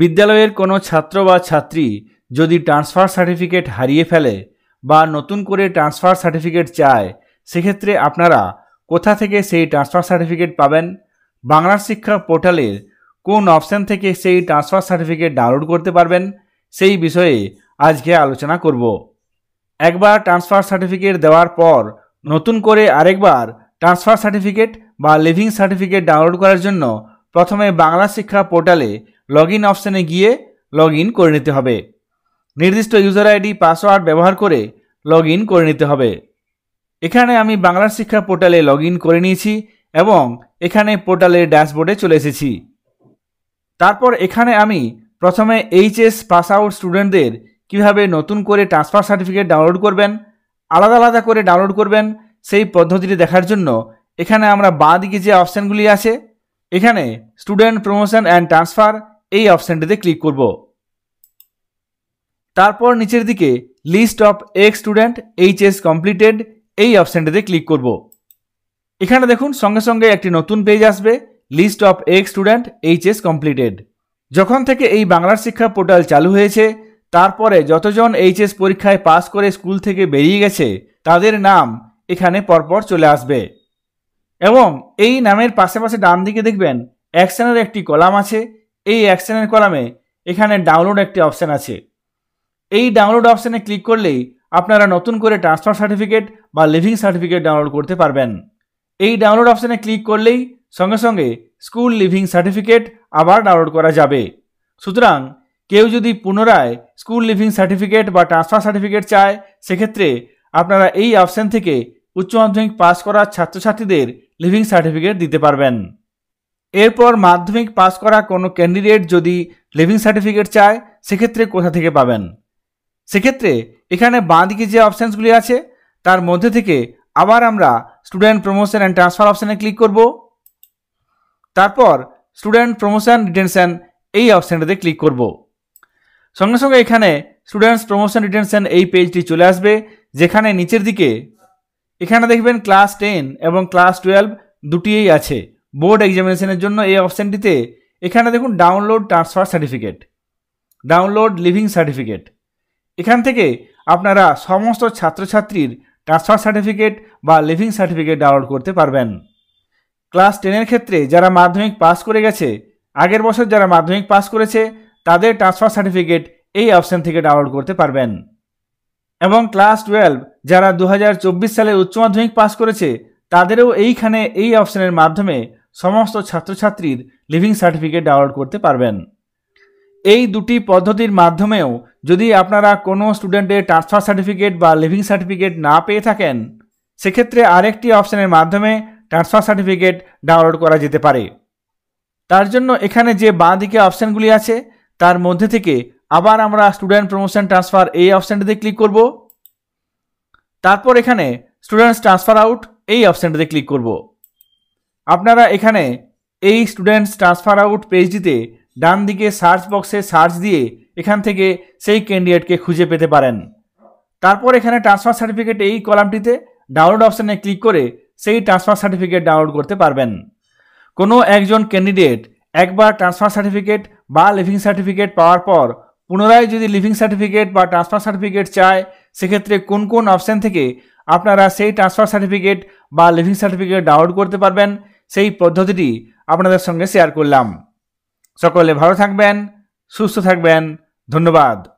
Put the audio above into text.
বিদ্যালয়ের কোনো ছাত্র বা ছাত্রী যদি ট্রান্সফার সার্টিফিকেট হারিয়ে ফেলে বা নতুন করে ট্রান্সফার সার্টিফিকেট চায় সেক্ষেত্রে আপনারা কোথা থেকে সেই ট্রান্সফার সার্টিফিকেট পাবেন বাংলা শিক্ষা পোর্টালের কোন অপশান থেকে সেই ট্রান্সফার সার্টিফিকেট ডাউনলোড করতে পারবেন সেই বিষয়ে আজকে আলোচনা করব একবার ট্রান্সফার সার্টিফিকেট দেওয়ার পর নতুন করে আরেকবার ট্রান্সফার সার্টিফিকেট বা লিভিং সার্টিফিকেট ডাউনলোড করার জন্য প্রথমে বাংলা শিক্ষা পোর্টালে লগ ইন অপশানে গিয়ে লগ ইন করে নিতে হবে নির্দিষ্ট ইউজার আইডি পাসওয়ার্ড ব্যবহার করে লগ ইন করে নিতে হবে এখানে আমি বাংলার শিক্ষা পোর্টালে লগ ইন করে নিয়েছি এবং এখানে পোর্টালের ড্যাশবোর্ডে চলে এসেছি তারপর এখানে আমি প্রথমে এইচএস পাস আউট স্টুডেন্টদের কিভাবে নতুন করে ট্রান্সফার সার্টিফিকেট ডাউনলোড করবেন আলাদা আলাদা করে ডাউনলোড করবেন সেই পদ্ধতিটি দেখার জন্য এখানে আমরা বাঁ দিকে যে অপশানগুলি আছে এখানে স্টুডেন্ট প্রমোশন অ্যান্ড ট্রান্সফার এই অপশানটিতে ক্লিক করব তারপর নিচের দিকে list of ex student H S completed এই অপশানটিতে ক্লিক করব এখানে দেখুন সঙ্গে সঙ্গে একটি নতুন পেজ আসবে list of ex student H S completed যখন থেকে এই বাংলার শিক্ষা পোর্টাল চালু হয়েছে তারপরে যতজন এইচএস পরীক্ষায় পাস করে স্কুল থেকে বেরিয়ে গেছে তাদের নাম এখানে পরপর চলে আসবে এবং এই নামের পাশে পাশে ডান দিকে দেখবেন অ্যাকশনের একটি কলাম আছে এই অ্যাকশনের কলামে এখানে ডাউনলোড একটি অপশান আছে এই ডাউনলোড অপশানে ক্লিক করলেই আপনারা নতুন করে ট্রান্সফার সার্টিফিকেট বা লিভিং সার্টিফিকেট ডাউনলোড করতে পারবেন এই ডাউনলোড অপশানে ক্লিক করলেই সঙ্গে সঙ্গে স্কুল লিভিং সার্টিফিকেট আবার ডাউনলোড করা যাবে সুতরাং কেউ যদি পুনরায় স্কুল লিভিং সার্টিফিকেট বা ট্রান্সফার সার্টিফিকেট চায় সেক্ষেত্রে আপনারা এই অপশান থেকে উচ্চ মাধ্যমিক পাস করা ছাত্রছাত্রীদের লিভিং সার্টিফিকেট দিতে পারবেন এরপর মাধ্যমিক পাস করা কোনো ক্যান্ডিডেট যদি লিভিং সার্টিফিকেট চায় সেক্ষেত্রে কোথা থেকে পাবেন সেক্ষেত্রে এখানে বাঁ দিকে যে অপশানসগুলি আছে তার মধ্যে থেকে আবার আমরা স্টুডেন্ট প্রমোশন অ্যান্ড ট্রান্সফার অপশানে ক্লিক করব তারপর স্টুডেন্ট প্রমোশন ডিটেনশন এই অপশানটাতে ক্লিক করব সঙ্গে সঙ্গে এখানে স্টুডেন্টস প্রমোশন ডিটেনশন এই পেজটি চলে আসবে যেখানে নিচের দিকে এখানে দেখবেন ক্লাস টেন এবং ক্লাস টুয়েলভ দুটিই আছে বোর্ড এক্সামিনেশনের জন্য এই অপশানটিতে এখানে দেখুন download transfer certificate download leaving certificate এখান থেকে আপনারা সমস্ত ছাত্রছাত্রীর ট্রান্সফার সার্টিফিকেট বা লিভিং সার্টিফিকেট ডাউনলোড করতে পারবেন ক্লাস টেনের ক্ষেত্রে যারা মাধ্যমিক পাস করে গেছে আগের বছর যারা মাধ্যমিক পাস করেছে তাদের ট্রান্সফার সার্টিফিকেট এই অপশান থেকে ডাউনলোড করতে পারবেন এবং ক্লাস টুয়েলভ যারা দু সালে উচ্চ মাধ্যমিক পাস করেছে তাদেরও এইখানে এই অপশানের মাধ্যমে সমস্ত ছাত্রছাত্রীর লিভিং সার্টিফিকেট ডাউনলোড করতে পারবেন এই দুটি পদ্ধতির মাধ্যমেও যদি আপনারা কোনো স্টুডেন্টের ট্রান্সফার সার্টিফিকেট বা লিভিং সার্টিফিকেট না পেয়ে থাকেন সেক্ষেত্রে আরেকটি অপশানের মাধ্যমে ট্রান্সফার সার্টিফিকেট ডাউনলোড করা যেতে পারে তার জন্য এখানে যে বাঁ দিকে অপশানগুলি আছে তার মধ্যে থেকে আবার আমরা স্টুডেন্ট প্রমোশন ট্রান্সফার এই অপশানটিতে ক্লিক করব তারপর এখানে স্টুডেন্টস ট্রান্সফার আউট এই অপশানটিতে ক্লিক করব আপনারা এখানে এই স্টুডেন্টস ট্রান্সফার আউট পেজটিতে ডান দিকে সার্চ বক্সে সার্চ দিয়ে এখান থেকে সেই ক্যান্ডিডেটকে খুঁজে পেতে পারেন তারপর এখানে ট্রান্সফার সার্টিফিকেট এই কলামটিতে ডাউনলোড অপশানে ক্লিক করে সেই ট্রান্সফার সার্টিফিকেট ডাউনলোড করতে পারবেন কোনো একজন ক্যান্ডিডেট একবার ট্রান্সফার সার্টিফিকেট বা লিভিং সার্টিফিকেট পাওয়ার পর পুনরায় যদি লিভিং সার্টিফিকেট বা ট্রান্সফার সার্টিফিকেট চায় সেক্ষেত্রে কোন কোন অপশান থেকে আপনারা সেই ট্রান্সফার সার্টিফিকেট বা লিভিং সার্টিফিকেট ডাউনলোড করতে পারবেন সেই পদ্ধতিটি আপনাদের সঙ্গে শেয়ার করলাম সকলে ভালো থাকবেন সুস্থ থাকবেন ধন্যবাদ